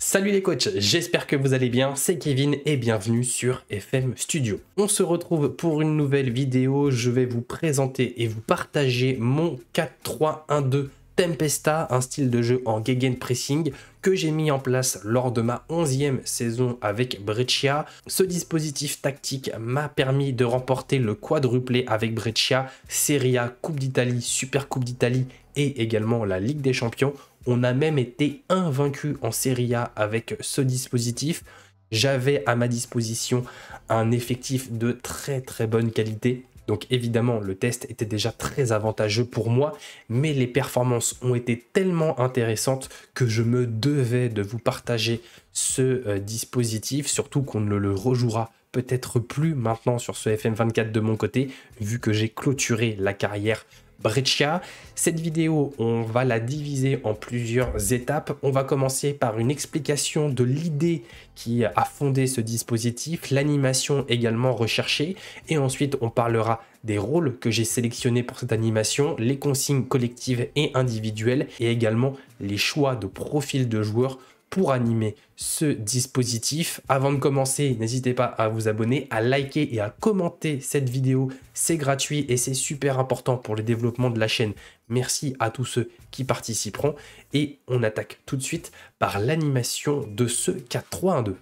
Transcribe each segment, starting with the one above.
Salut les coachs, j'espère que vous allez bien, c'est Kevin et bienvenue sur FM Studio. On se retrouve pour une nouvelle vidéo, je vais vous présenter et vous partager mon 4-3-1-2 Tempesta, un style de jeu en Pressing que j'ai mis en place lors de ma 11e saison avec Breccia. Ce dispositif tactique m'a permis de remporter le quadruplé avec Breccia, Serie A, Coupe d'Italie, Super Coupe d'Italie et également la Ligue des Champions on a même été invaincu en Serie A avec ce dispositif. J'avais à ma disposition un effectif de très très bonne qualité. Donc évidemment, le test était déjà très avantageux pour moi, mais les performances ont été tellement intéressantes que je me devais de vous partager ce euh, dispositif, surtout qu'on ne le rejouera peut-être plus maintenant sur ce FM24 de mon côté, vu que j'ai clôturé la carrière Breccia. Cette vidéo, on va la diviser en plusieurs étapes. On va commencer par une explication de l'idée qui a fondé ce dispositif, l'animation également recherchée, et ensuite on parlera des rôles que j'ai sélectionnés pour cette animation, les consignes collectives et individuelles, et également les choix de profil de joueurs pour animer ce dispositif. Avant de commencer, n'hésitez pas à vous abonner, à liker et à commenter cette vidéo. C'est gratuit et c'est super important pour le développement de la chaîne. Merci à tous ceux qui participeront. Et on attaque tout de suite par l'animation de ce 4-3-1-2.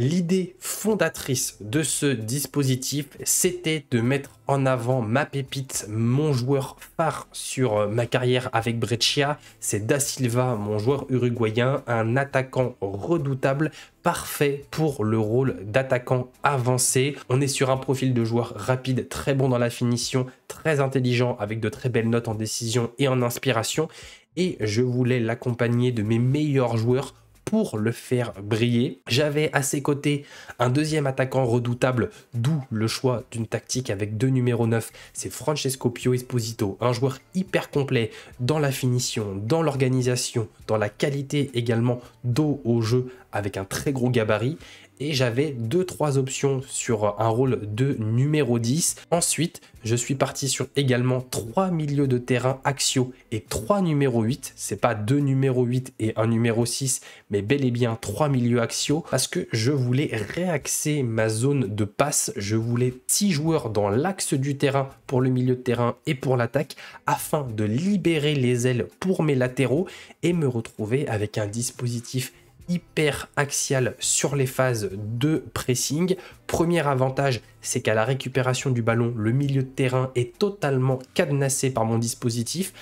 L'idée fondatrice de ce dispositif, c'était de mettre en avant ma pépite, mon joueur phare sur euh, ma carrière avec Breccia. C'est Da Silva, mon joueur uruguayen, un attaquant redoutable, parfait pour le rôle d'attaquant avancé. On est sur un profil de joueur rapide, très bon dans la finition, très intelligent, avec de très belles notes en décision et en inspiration. Et je voulais l'accompagner de mes meilleurs joueurs pour le faire briller. J'avais à ses côtés un deuxième attaquant redoutable, d'où le choix d'une tactique avec deux numéros 9, c'est Francesco Pio Esposito, un joueur hyper complet dans la finition, dans l'organisation, dans la qualité également dos au jeu avec un très gros gabarit et j'avais deux trois options sur un rôle de numéro 10. Ensuite, je suis parti sur également trois milieux de terrain axiaux et trois numéros 8. C'est pas deux numéros 8 et un numéro 6, mais bel et bien trois milieux axiaux parce que je voulais réaxer ma zone de passe. Je voulais six joueurs dans l'axe du terrain pour le milieu de terrain et pour l'attaque afin de libérer les ailes pour mes latéraux et me retrouver avec un dispositif hyper axial sur les phases de pressing. Premier avantage, c'est qu'à la récupération du ballon, le milieu de terrain est totalement cadenassé par mon dispositif.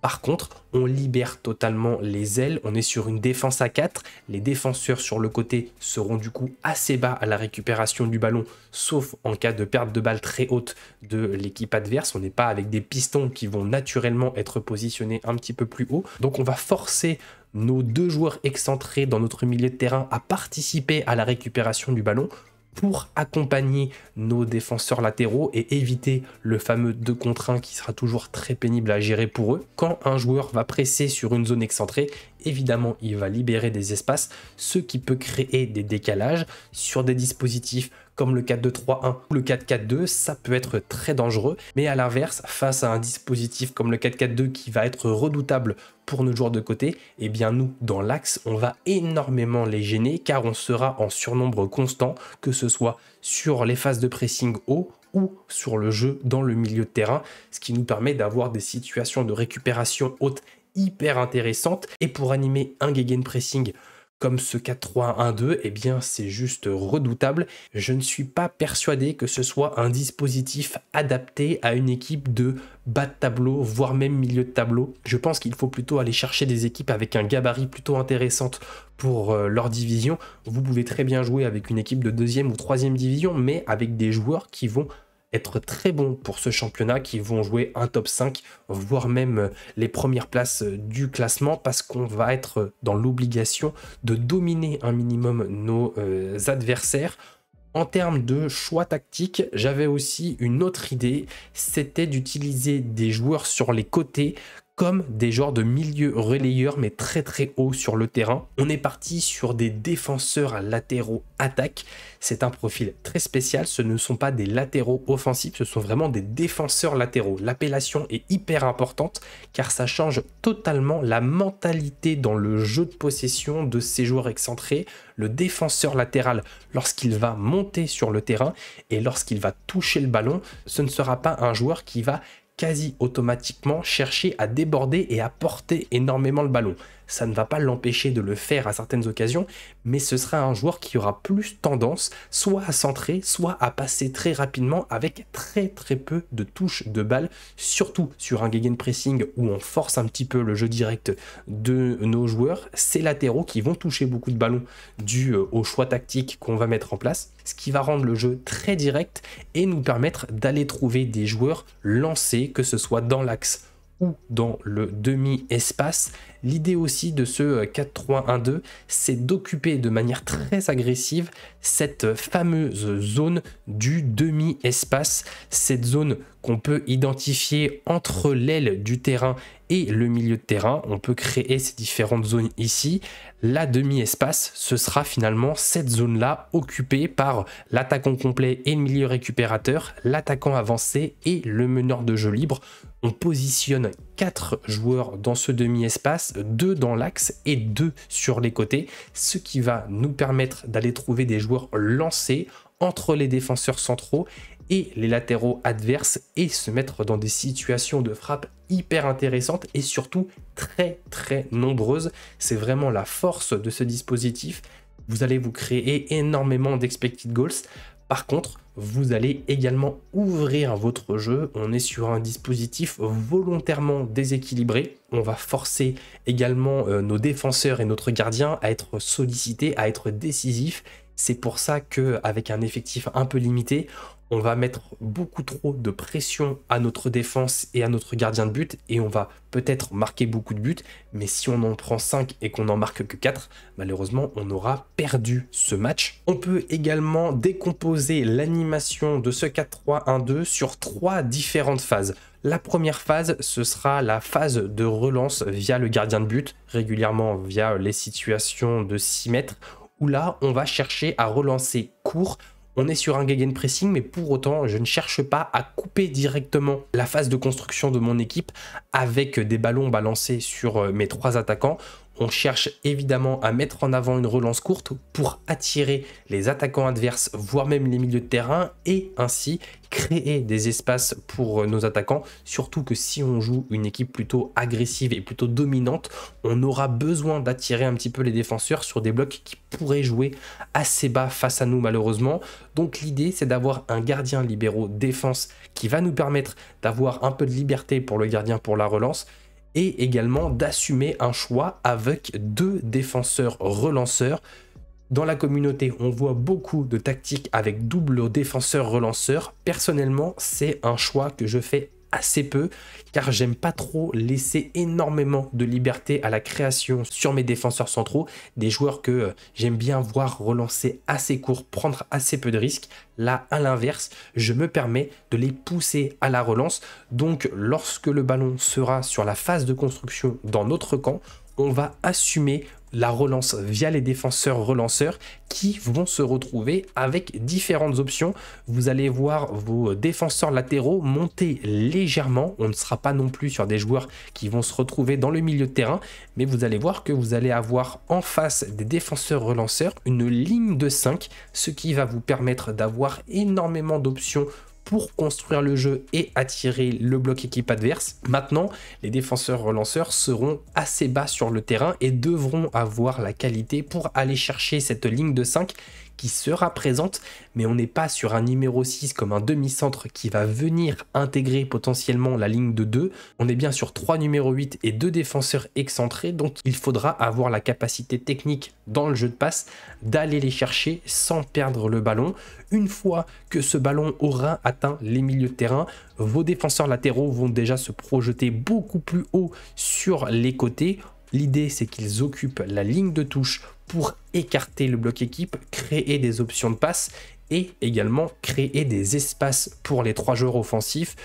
Par contre, on libère totalement les ailes, on est sur une défense à 4, les défenseurs sur le côté seront du coup assez bas à la récupération du ballon, sauf en cas de perte de balle très haute de l'équipe adverse, on n'est pas avec des pistons qui vont naturellement être positionnés un petit peu plus haut, donc on va forcer nos deux joueurs excentrés dans notre milieu de terrain à participer à la récupération du ballon pour accompagner nos défenseurs latéraux et éviter le fameux 2 contre 1 qui sera toujours très pénible à gérer pour eux. Quand un joueur va presser sur une zone excentrée, évidemment il va libérer des espaces, ce qui peut créer des décalages sur des dispositifs comme le 4-2-3-1 ou le 4-4-2, ça peut être très dangereux. Mais à l'inverse, face à un dispositif comme le 4-4-2 qui va être redoutable pour nos joueurs de côté, eh bien nous, dans l'axe, on va énormément les gêner car on sera en surnombre constant, que ce soit sur les phases de pressing haut ou sur le jeu dans le milieu de terrain, ce qui nous permet d'avoir des situations de récupération haute hyper intéressantes. Et pour animer un gegenpressing pressing comme ce 4-3-1-2, eh bien c'est juste redoutable. Je ne suis pas persuadé que ce soit un dispositif adapté à une équipe de bas de tableau, voire même milieu de tableau. Je pense qu'il faut plutôt aller chercher des équipes avec un gabarit plutôt intéressant pour euh, leur division. Vous pouvez très bien jouer avec une équipe de deuxième ou troisième division, mais avec des joueurs qui vont être très bon pour ce championnat, qui vont jouer un top 5, voire même euh, les premières places euh, du classement, parce qu'on va être dans l'obligation de dominer un minimum nos euh, adversaires. En termes de choix tactique, j'avais aussi une autre idée, c'était d'utiliser des joueurs sur les côtés comme des genres de milieu relayeurs mais très très haut sur le terrain. On est parti sur des défenseurs latéraux attaque. C'est un profil très spécial, ce ne sont pas des latéraux offensifs, ce sont vraiment des défenseurs latéraux. L'appellation est hyper importante car ça change totalement la mentalité dans le jeu de possession de ces joueurs excentrés. Le défenseur latéral, lorsqu'il va monter sur le terrain et lorsqu'il va toucher le ballon, ce ne sera pas un joueur qui va quasi automatiquement chercher à déborder et à porter énormément le ballon ça ne va pas l'empêcher de le faire à certaines occasions, mais ce sera un joueur qui aura plus tendance soit à centrer, soit à passer très rapidement avec très très peu de touches de balles surtout sur un pressing où on force un petit peu le jeu direct de nos joueurs, C'est latéraux qui vont toucher beaucoup de ballons dû euh, au choix tactique qu'on va mettre en place, ce qui va rendre le jeu très direct et nous permettre d'aller trouver des joueurs lancés, que ce soit dans l'axe ou dans le demi-espace. L'idée aussi de ce 4-3-1-2, euh, c'est d'occuper de manière très agressive cette fameuse zone du demi-espace, cette zone qu'on peut identifier entre l'aile du terrain et le milieu de terrain. On peut créer ces différentes zones ici. La demi-espace, ce sera finalement cette zone-là occupée par l'attaquant complet et le milieu récupérateur, l'attaquant avancé et le meneur de jeu libre on positionne 4 joueurs dans ce demi-espace, 2 dans l'axe et 2 sur les côtés, ce qui va nous permettre d'aller trouver des joueurs lancés entre les défenseurs centraux et les latéraux adverses et se mettre dans des situations de frappe hyper intéressantes et surtout très très nombreuses. C'est vraiment la force de ce dispositif. Vous allez vous créer énormément d'expected goals par contre, vous allez également ouvrir votre jeu. On est sur un dispositif volontairement déséquilibré. On va forcer également euh, nos défenseurs et notre gardien à être sollicités, à être décisifs c'est pour ça que avec un effectif un peu limité, on va mettre beaucoup trop de pression à notre défense et à notre gardien de but et on va peut-être marquer beaucoup de buts, mais si on en prend 5 et qu'on n'en marque que 4, malheureusement on aura perdu ce match. On peut également décomposer l'animation de ce 4-3-1-2 sur trois différentes phases. La première phase, ce sera la phase de relance via le gardien de but, régulièrement via les situations de 6 mètres où là, on va chercher à relancer court. On est sur un pressing mais pour autant, je ne cherche pas à couper directement la phase de construction de mon équipe avec des ballons balancés sur euh, mes trois attaquants on cherche évidemment à mettre en avant une relance courte pour attirer les attaquants adverses, voire même les milieux de terrain, et ainsi créer des espaces pour euh, nos attaquants, surtout que si on joue une équipe plutôt agressive et plutôt dominante, on aura besoin d'attirer un petit peu les défenseurs sur des blocs qui pourraient jouer assez bas face à nous malheureusement. Donc l'idée c'est d'avoir un gardien libéraux défense qui va nous permettre d'avoir un peu de liberté pour le gardien pour la relance, et également d'assumer un choix avec deux défenseurs relanceurs. Dans la communauté, on voit beaucoup de tactiques avec double défenseur relanceur. Personnellement, c'est un choix que je fais assez peu car j'aime pas trop laisser énormément de liberté à la création sur mes défenseurs centraux, des joueurs que euh, j'aime bien voir relancer assez court, prendre assez peu de risques. Là, à l'inverse, je me permets de les pousser à la relance. Donc, lorsque le ballon sera sur la phase de construction dans notre camp, on va assumer la relance via les défenseurs relanceurs qui vont se retrouver avec différentes options. Vous allez voir vos défenseurs latéraux monter légèrement. On ne sera pas non plus sur des joueurs qui vont se retrouver dans le milieu de terrain, mais vous allez voir que vous allez avoir en face des défenseurs relanceurs une ligne de 5, ce qui va vous permettre d'avoir énormément d'options pour construire le jeu et attirer le bloc équipe adverse. Maintenant, les défenseurs relanceurs seront assez bas sur le terrain et devront avoir la qualité pour aller chercher cette ligne de 5 qui sera présente, mais on n'est pas sur un numéro 6 comme un demi-centre qui va venir intégrer potentiellement la ligne de 2. On est bien sur 3 numéro 8 et 2 défenseurs excentrés, donc il faudra avoir la capacité technique dans le jeu de passe d'aller les chercher sans perdre le ballon. Une fois que ce ballon aura atteint les milieux de terrain, vos défenseurs latéraux vont déjà se projeter beaucoup plus haut sur les côtés L'idée, c'est qu'ils occupent la ligne de touche pour écarter le bloc équipe, créer des options de passe et également créer des espaces pour les trois joueurs offensifs.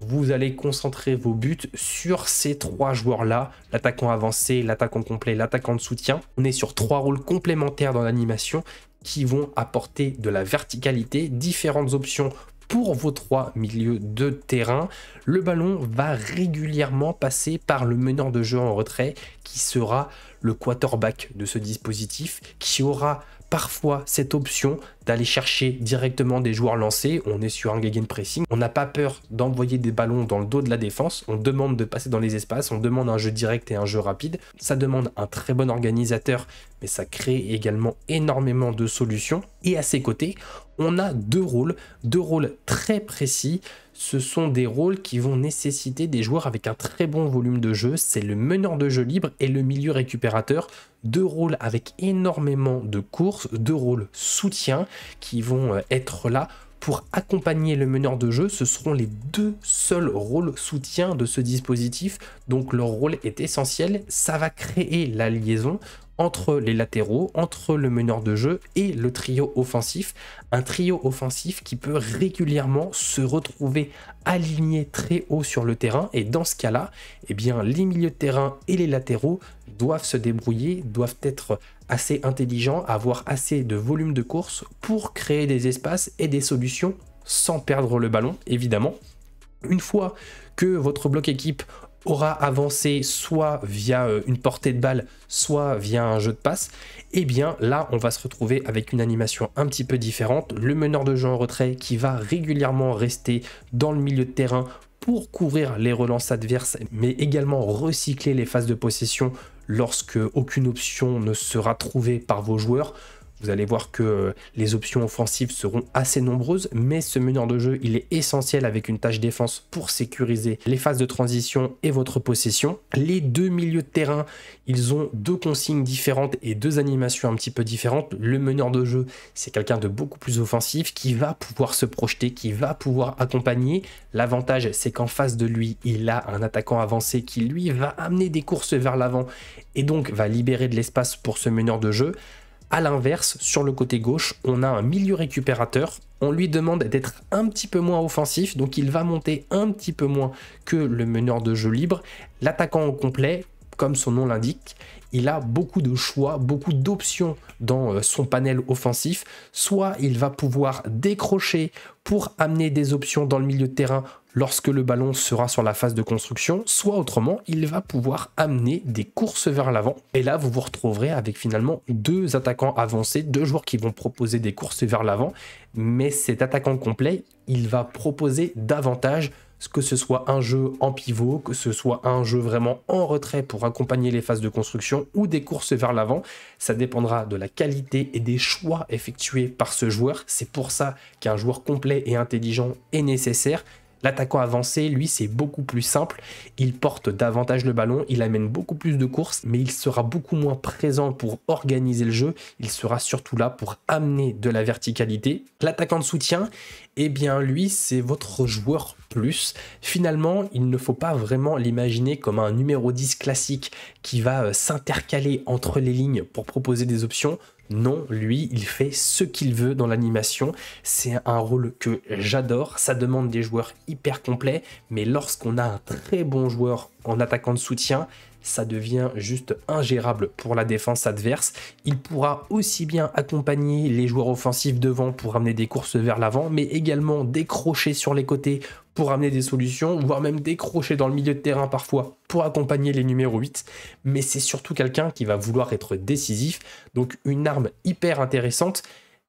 Vous allez concentrer vos buts sur ces trois joueurs-là, l'attaquant avancé, l'attaquant complet, l'attaquant de soutien. On est sur trois rôles complémentaires dans l'animation qui vont apporter de la verticalité, différentes options pour vos trois milieux de terrain. Le ballon va régulièrement passer par le meneur de jeu en retrait qui sera le quarterback de ce dispositif qui aura parfois cette option d'aller chercher directement des joueurs lancés. On est sur un pressing. On n'a pas peur d'envoyer des ballons dans le dos de la défense. On demande de passer dans les espaces. On demande un jeu direct et un jeu rapide. Ça demande un très bon organisateur mais ça crée également énormément de solutions. Et à ses côtés, on a deux rôles, deux rôles très précis. Ce sont des rôles qui vont nécessiter des joueurs avec un très bon volume de jeu. C'est le meneur de jeu libre et le milieu récupérateur. Deux rôles avec énormément de courses, deux rôles soutien qui vont euh, être là pour accompagner le meneur de jeu, ce seront les deux seuls rôles soutien de ce dispositif, donc leur rôle est essentiel, ça va créer la liaison entre les latéraux, entre le meneur de jeu et le trio offensif. Un trio offensif qui peut régulièrement se retrouver aligné très haut sur le terrain. Et dans ce cas-là, eh bien, les milieux de terrain et les latéraux doivent se débrouiller, doivent être assez intelligent, avoir assez de volume de course pour créer des espaces et des solutions sans perdre le ballon, évidemment. Une fois que votre bloc équipe aura avancé soit via euh, une portée de balle, soit via un jeu de passe, eh bien là on va se retrouver avec une animation un petit peu différente. Le meneur de jeu en retrait qui va régulièrement rester dans le milieu de terrain pour couvrir les relances adverses, mais également recycler les phases de possession lorsque aucune option ne sera trouvée par vos joueurs vous allez voir que euh, les options offensives seront assez nombreuses, mais ce meneur de jeu, il est essentiel avec une tâche défense pour sécuriser les phases de transition et votre possession. Les deux milieux de terrain, ils ont deux consignes différentes et deux animations un petit peu différentes. Le meneur de jeu, c'est quelqu'un de beaucoup plus offensif qui va pouvoir se projeter, qui va pouvoir accompagner. L'avantage, c'est qu'en face de lui, il a un attaquant avancé qui, lui, va amener des courses vers l'avant et donc va libérer de l'espace pour ce meneur de jeu. A l'inverse, sur le côté gauche, on a un milieu récupérateur. On lui demande d'être un petit peu moins offensif, donc il va monter un petit peu moins que le meneur de jeu libre. L'attaquant au complet, comme son nom l'indique, il a beaucoup de choix, beaucoup d'options dans euh, son panel offensif. Soit il va pouvoir décrocher pour amener des options dans le milieu de terrain lorsque le ballon sera sur la phase de construction, soit autrement, il va pouvoir amener des courses vers l'avant. Et là, vous vous retrouverez avec finalement deux attaquants avancés, deux joueurs qui vont proposer des courses vers l'avant, mais cet attaquant complet, il va proposer davantage que ce soit un jeu en pivot, que ce soit un jeu vraiment en retrait pour accompagner les phases de construction ou des courses vers l'avant, ça dépendra de la qualité et des choix effectués par ce joueur. C'est pour ça qu'un joueur complet et intelligent est nécessaire, L'attaquant avancé, lui, c'est beaucoup plus simple. Il porte davantage le ballon, il amène beaucoup plus de courses, mais il sera beaucoup moins présent pour organiser le jeu. Il sera surtout là pour amener de la verticalité. L'attaquant de soutien, eh bien lui, c'est votre joueur plus. Finalement, il ne faut pas vraiment l'imaginer comme un numéro 10 classique qui va euh, s'intercaler entre les lignes pour proposer des options. Non, lui, il fait ce qu'il veut dans l'animation. C'est un rôle que j'adore. Ça demande des joueurs hyper complets, mais lorsqu'on a un très bon joueur en attaquant de soutien, ça devient juste ingérable pour la défense adverse. Il pourra aussi bien accompagner les joueurs offensifs devant pour amener des courses vers l'avant, mais également décrocher sur les côtés pour amener des solutions, voire même décrocher dans le milieu de terrain parfois pour accompagner les numéros 8. Mais c'est surtout quelqu'un qui va vouloir être décisif, donc une arme hyper intéressante,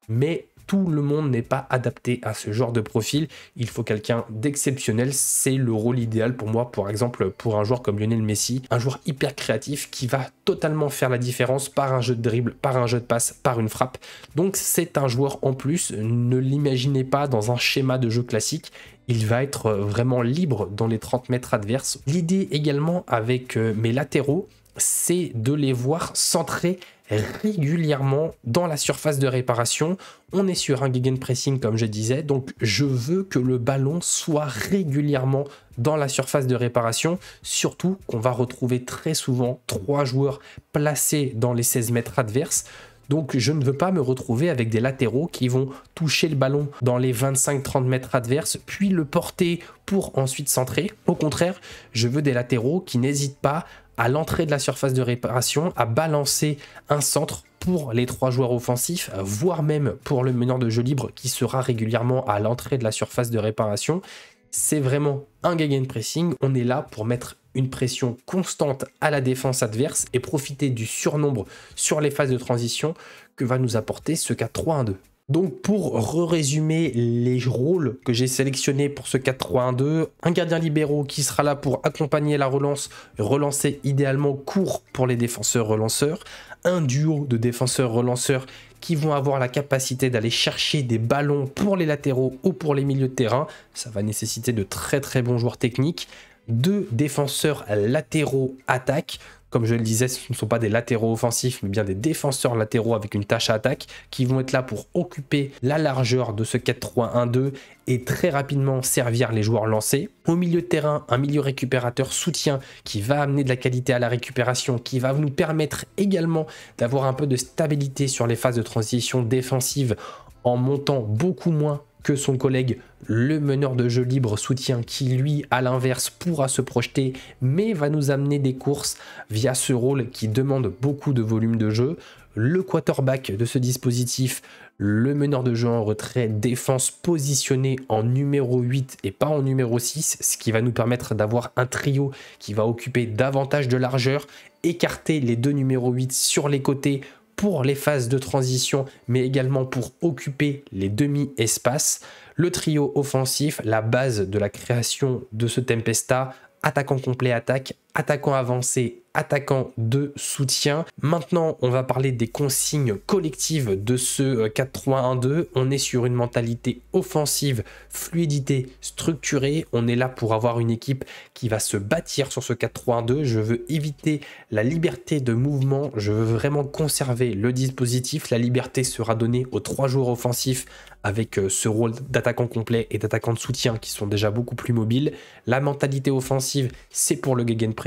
mais tout le monde n'est pas adapté à ce genre de profil. Il faut quelqu'un d'exceptionnel. C'est le rôle idéal pour moi, par exemple, pour un joueur comme Lionel Messi, un joueur hyper créatif qui va totalement faire la différence par un jeu de dribble, par un jeu de passe, par une frappe. Donc c'est un joueur en plus. Ne l'imaginez pas dans un schéma de jeu classique il va être vraiment libre dans les 30 mètres adverses. L'idée également avec euh, mes latéraux, c'est de les voir centrer régulièrement dans la surface de réparation. On est sur un gegenpressing comme je disais, donc je veux que le ballon soit régulièrement dans la surface de réparation, surtout qu'on va retrouver très souvent trois joueurs placés dans les 16 mètres adverses. Donc je ne veux pas me retrouver avec des latéraux qui vont toucher le ballon dans les 25-30 mètres adverses, puis le porter pour ensuite centrer. Au contraire, je veux des latéraux qui n'hésitent pas à l'entrée de la surface de réparation, à balancer un centre pour les trois joueurs offensifs, voire même pour le meneur de jeu libre qui sera régulièrement à l'entrée de la surface de réparation. C'est vraiment un pressing, On est là pour mettre une pression constante à la défense adverse et profiter du surnombre sur les phases de transition que va nous apporter ce 4 3 2 donc pour résumer les rôles que j'ai sélectionnés pour ce 4-3-1-2, un gardien libéraux qui sera là pour accompagner la relance, relancer idéalement court pour les défenseurs relanceurs, un duo de défenseurs relanceurs qui vont avoir la capacité d'aller chercher des ballons pour les latéraux ou pour les milieux de terrain, ça va nécessiter de très très bons joueurs techniques, deux défenseurs latéraux attaque, comme je le disais, ce ne sont pas des latéraux offensifs, mais bien des défenseurs latéraux avec une tâche à attaque qui vont être là pour occuper la largeur de ce 4-3-1-2 et très rapidement servir les joueurs lancés. Au milieu de terrain, un milieu récupérateur soutien qui va amener de la qualité à la récupération, qui va nous permettre également d'avoir un peu de stabilité sur les phases de transition défensive en montant beaucoup moins que son collègue, le meneur de jeu libre, soutient, qui lui, à l'inverse, pourra se projeter, mais va nous amener des courses via ce rôle qui demande beaucoup de volume de jeu. Le quarterback de ce dispositif, le meneur de jeu en retrait, défense positionné en numéro 8 et pas en numéro 6, ce qui va nous permettre d'avoir un trio qui va occuper davantage de largeur, écarter les deux numéros 8 sur les côtés pour les phases de transition, mais également pour occuper les demi-espaces. Le trio offensif, la base de la création de ce Tempesta, attaquant complet attaque, attaquant avancé, attaquant de soutien. Maintenant, on va parler des consignes collectives de ce 4-3-1-2. Euh, on est sur une mentalité offensive, fluidité, structurée. On est là pour avoir une équipe qui va se bâtir sur ce 4-3-1-2. Je veux éviter la liberté de mouvement. Je veux vraiment conserver le dispositif. La liberté sera donnée aux trois joueurs offensifs avec euh, ce rôle d'attaquant complet et d'attaquant de soutien qui sont déjà beaucoup plus mobiles. La mentalité offensive, c'est pour le gegenpress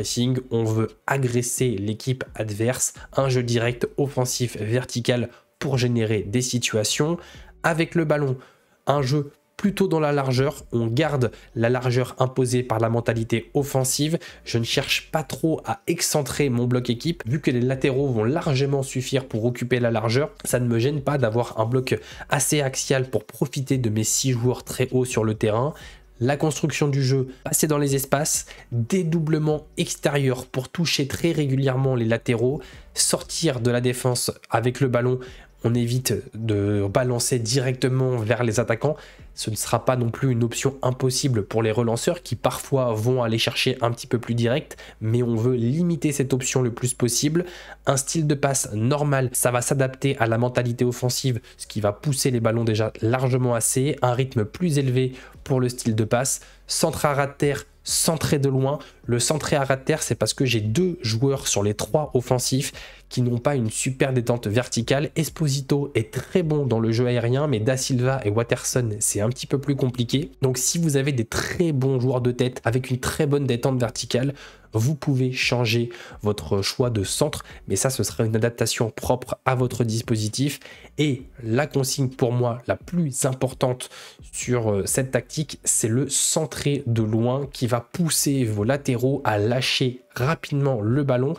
on veut agresser l'équipe adverse, un jeu direct offensif vertical pour générer des situations avec le ballon. Un jeu plutôt dans la largeur, on garde la largeur imposée par la mentalité offensive, je ne cherche pas trop à excentrer mon bloc équipe, vu que les latéraux vont largement suffire pour occuper la largeur, ça ne me gêne pas d'avoir un bloc assez axial pour profiter de mes six joueurs très hauts sur le terrain, la construction du jeu, passer dans les espaces, dédoublement extérieur pour toucher très régulièrement les latéraux, sortir de la défense avec le ballon on évite de balancer directement vers les attaquants. Ce ne sera pas non plus une option impossible pour les relanceurs qui parfois vont aller chercher un petit peu plus direct, mais on veut limiter cette option le plus possible. Un style de passe normal, ça va s'adapter à la mentalité offensive, ce qui va pousser les ballons déjà largement assez. Un rythme plus élevé pour le style de passe. Centre à terre, centré de loin. Le centré à ras de terre, c'est parce que j'ai deux joueurs sur les trois offensifs qui n'ont pas une super détente verticale. Esposito est très bon dans le jeu aérien, mais Da Silva et Watterson, c'est un petit peu plus compliqué. Donc si vous avez des très bons joueurs de tête avec une très bonne détente verticale, vous pouvez changer votre choix de centre, mais ça, ce sera une adaptation propre à votre dispositif. Et la consigne pour moi la plus importante sur euh, cette tactique, c'est le centré de loin qui va pousser vos latéraux à lâcher rapidement le ballon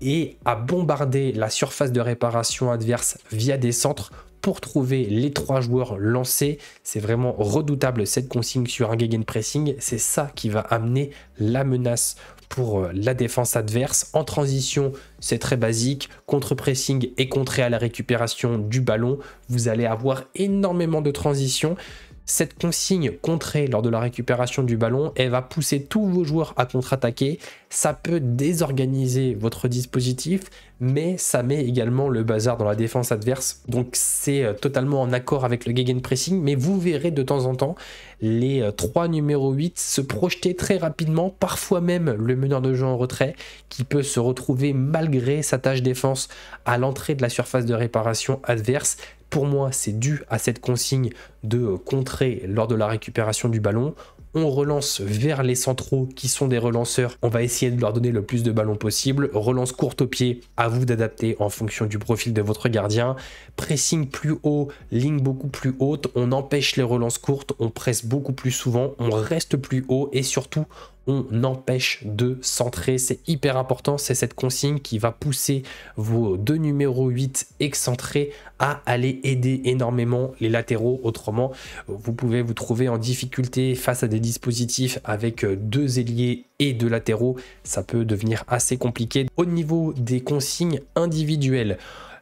et à bombarder la surface de réparation adverse via des centres pour trouver les trois joueurs lancés. C'est vraiment redoutable cette consigne sur un gegenpressing. C'est ça qui va amener la menace pour euh, la défense adverse. En transition, c'est très basique. Contre-pressing et contré à la récupération du ballon. Vous allez avoir énormément de transitions. Cette consigne contrée lors de la récupération du ballon, elle va pousser tous vos joueurs à contre-attaquer. Ça peut désorganiser votre dispositif, mais ça met également le bazar dans la défense adverse. Donc c'est euh, totalement en accord avec le gegenpressing, mais vous verrez de temps en temps les euh, trois numéros 8 se projeter très rapidement, parfois même le meneur de jeu en retrait, qui peut se retrouver malgré sa tâche défense à l'entrée de la surface de réparation adverse pour moi, c'est dû à cette consigne de euh, contrer lors de la récupération du ballon. On relance vers les centraux qui sont des relanceurs. On va essayer de leur donner le plus de ballons possible. Relance courte au pied, à vous d'adapter en fonction du profil de votre gardien. Pressing plus haut, ligne beaucoup plus haute. On empêche les relances courtes, on presse beaucoup plus souvent, on reste plus haut et surtout on empêche de centrer. C'est hyper important, c'est cette consigne qui va pousser vos deux numéros 8 excentrés à aller aider énormément les latéraux. Autrement, vous pouvez vous trouver en difficulté face à des dispositifs avec deux ailiers et deux latéraux. Ça peut devenir assez compliqué. Au niveau des consignes individuelles,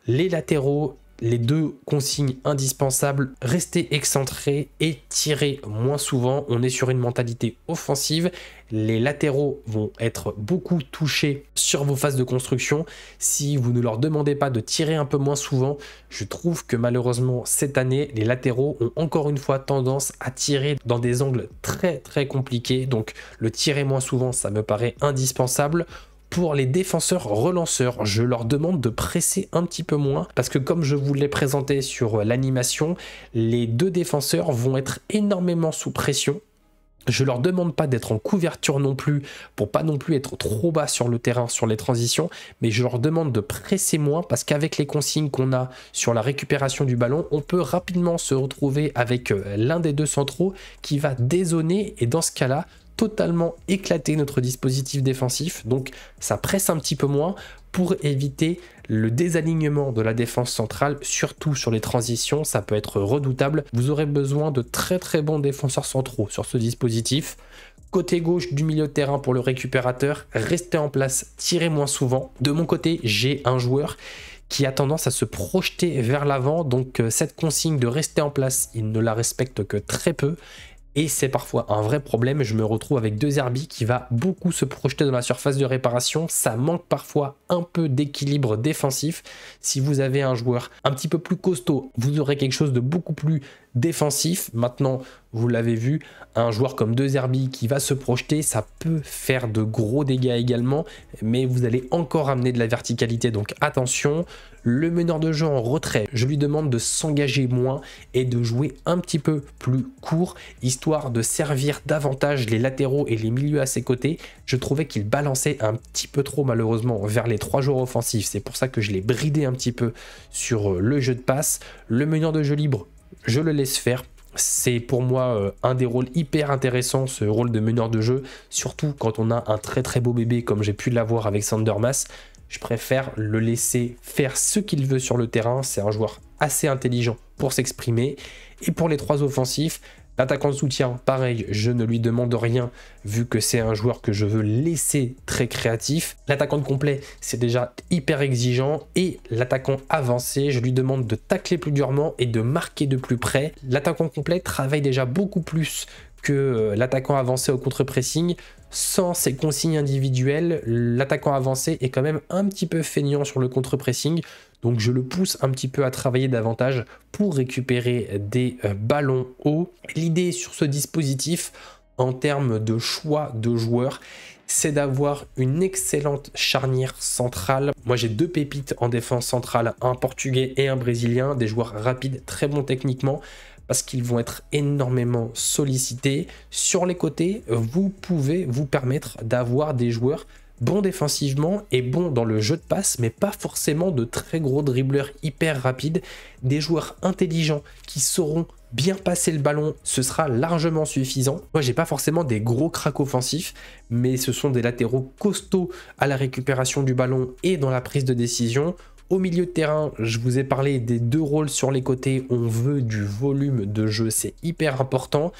les latéraux les deux consignes indispensables, rester excentré et tirer moins souvent. On est sur une mentalité offensive. Les latéraux vont être beaucoup touchés sur vos phases de construction. Si vous ne leur demandez pas de tirer un peu moins souvent, je trouve que malheureusement cette année, les latéraux ont encore une fois tendance à tirer dans des angles très très compliqués. Donc le tirer moins souvent, ça me paraît indispensable pour les défenseurs relanceurs. Je leur demande de presser un petit peu moins parce que comme je vous l'ai présenté sur euh, l'animation, les deux défenseurs vont être énormément sous pression je leur demande pas d'être en couverture non plus, pour pas non plus être trop bas sur le terrain, sur les transitions, mais je leur demande de presser moins parce qu'avec les consignes qu'on a sur la récupération du ballon, on peut rapidement se retrouver avec euh, l'un des deux centraux qui va dézonner et dans ce cas-là, totalement éclaté notre dispositif défensif, donc ça presse un petit peu moins pour éviter le désalignement de la défense centrale, surtout sur les transitions, ça peut être redoutable. Vous aurez besoin de très très bons défenseurs centraux sur ce dispositif. Côté gauche du milieu de terrain pour le récupérateur, restez en place, tirez moins souvent. De mon côté, j'ai un joueur qui a tendance à se projeter vers l'avant. Donc euh, cette consigne de rester en place, il ne la respecte que très peu. Et c'est parfois un vrai problème. Je me retrouve avec deux Herbi qui va beaucoup se projeter dans la surface de réparation. Ça manque parfois un peu d'équilibre défensif. Si vous avez un joueur un petit peu plus costaud, vous aurez quelque chose de beaucoup plus défensif. Maintenant, vous l'avez vu, un joueur comme De Zerbi qui va se projeter, ça peut faire de gros dégâts également, mais vous allez encore amener de la verticalité, donc attention. Le meneur de jeu en retrait, je lui demande de s'engager moins et de jouer un petit peu plus court, histoire de servir davantage les latéraux et les milieux à ses côtés. Je trouvais qu'il balançait un petit peu trop malheureusement vers les trois joueurs offensifs, c'est pour ça que je l'ai bridé un petit peu sur le jeu de passe. Le meneur de jeu libre, je le laisse faire. C'est pour moi euh, un des rôles hyper intéressants, ce rôle de meneur de jeu, surtout quand on a un très très beau bébé comme j'ai pu l'avoir avec Sandermas. Je préfère le laisser faire ce qu'il veut sur le terrain. C'est un joueur assez intelligent pour s'exprimer. Et pour les trois offensifs, L'attaquant de soutien, pareil, je ne lui demande rien vu que c'est un joueur que je veux laisser très créatif. L'attaquant de complet, c'est déjà hyper exigeant. Et l'attaquant avancé, je lui demande de tacler plus durement et de marquer de plus près. L'attaquant complet travaille déjà beaucoup plus que euh, l'attaquant avancé au contre-pressing. Sans ses consignes individuelles, l'attaquant avancé est quand même un petit peu feignant sur le contre-pressing. Donc je le pousse un petit peu à travailler davantage pour récupérer des euh, ballons hauts. L'idée sur ce dispositif en termes de choix de joueurs, c'est d'avoir une excellente charnière centrale. Moi, j'ai deux pépites en défense centrale, un portugais et un brésilien, des joueurs rapides, très bons techniquement, parce qu'ils vont être énormément sollicités. Sur les côtés, vous pouvez vous permettre d'avoir des joueurs bon défensivement et bon dans le jeu de passe, mais pas forcément de très gros dribbleurs hyper rapides. Des joueurs intelligents qui sauront bien passer le ballon, ce sera largement suffisant. Moi, j'ai pas forcément des gros cracks offensifs, mais ce sont des latéraux costauds à la récupération du ballon et dans la prise de décision. Au milieu de terrain, je vous ai parlé des deux rôles sur les côtés. On veut du volume de jeu, c'est hyper important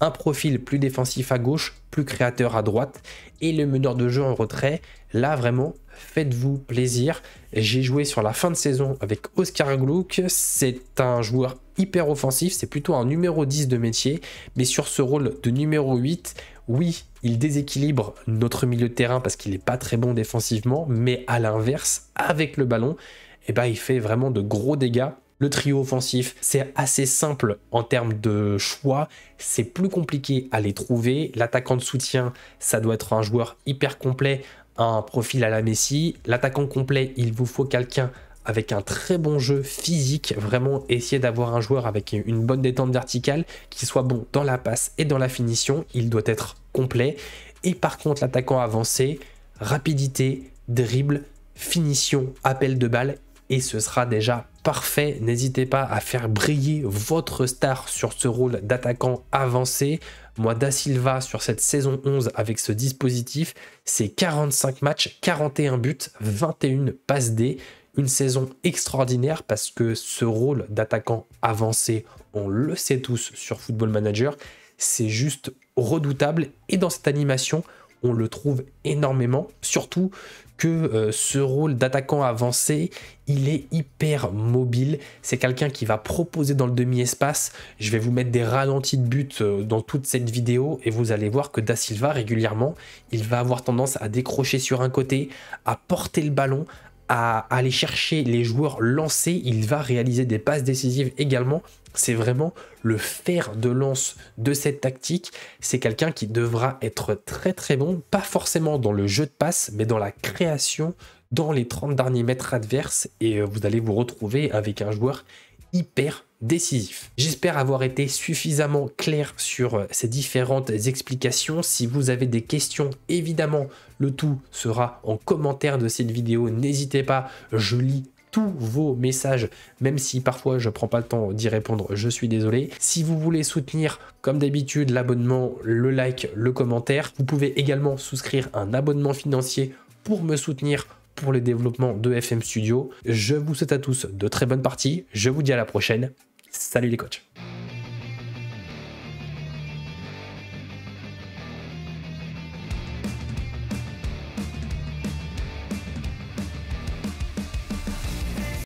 un profil plus défensif à gauche, plus créateur à droite, et le meneur de jeu en retrait. Là, vraiment, faites-vous plaisir. J'ai joué sur la fin de saison avec Oscar Gluck. C'est un joueur hyper offensif, c'est plutôt un numéro 10 de métier, mais sur ce rôle de numéro 8, oui, il déséquilibre notre milieu de terrain parce qu'il n'est pas très bon défensivement, mais à l'inverse, avec le ballon, et eh ben, il fait vraiment de gros dégâts le trio offensif. C'est assez simple en termes de choix, c'est plus compliqué à les trouver. L'attaquant de soutien, ça doit être un joueur hyper complet, un profil à la Messi. L'attaquant complet, il vous faut quelqu'un avec un très bon jeu physique, vraiment essayez d'avoir un joueur avec une bonne détente verticale qui soit bon dans la passe et dans la finition, il doit être complet. Et par contre, l'attaquant avancé, rapidité, dribble, finition, appel de balle, et ce sera déjà parfait. N'hésitez pas à faire briller votre star sur ce rôle d'attaquant avancé. Moi, Da Silva, sur cette saison 11 avec ce dispositif, c'est 45 matchs, 41 buts, 21 passes D. Une saison extraordinaire parce que ce rôle d'attaquant avancé, on le sait tous sur Football Manager, c'est juste redoutable. Et dans cette animation, on le trouve énormément, surtout que euh, ce rôle d'attaquant avancé, il est hyper mobile. C'est quelqu'un qui va proposer dans le demi-espace. Je vais vous mettre des ralentis de but euh, dans toute cette vidéo et vous allez voir que Da Silva, régulièrement, il va avoir tendance à décrocher sur un côté, à porter le ballon, à aller chercher les joueurs lancés, il va réaliser des passes décisives également. C'est vraiment le fer de lance de cette tactique. C'est quelqu'un qui devra être très très bon, pas forcément dans le jeu de passe, mais dans la création dans les 30 derniers mètres adverses. Et euh, vous allez vous retrouver avec un joueur hyper décisif. J'espère avoir été suffisamment clair sur euh, ces différentes explications. Si vous avez des questions, évidemment, le tout sera en commentaire de cette vidéo. N'hésitez pas, je lis tous vos messages, même si parfois je prends pas le temps d'y répondre, je suis désolé. Si vous voulez soutenir, comme d'habitude, l'abonnement, le like, le commentaire, vous pouvez également souscrire un abonnement financier pour me soutenir pour les développements de FM Studio. Je vous souhaite à tous de très bonnes parties. Je vous dis à la prochaine. Salut les coachs.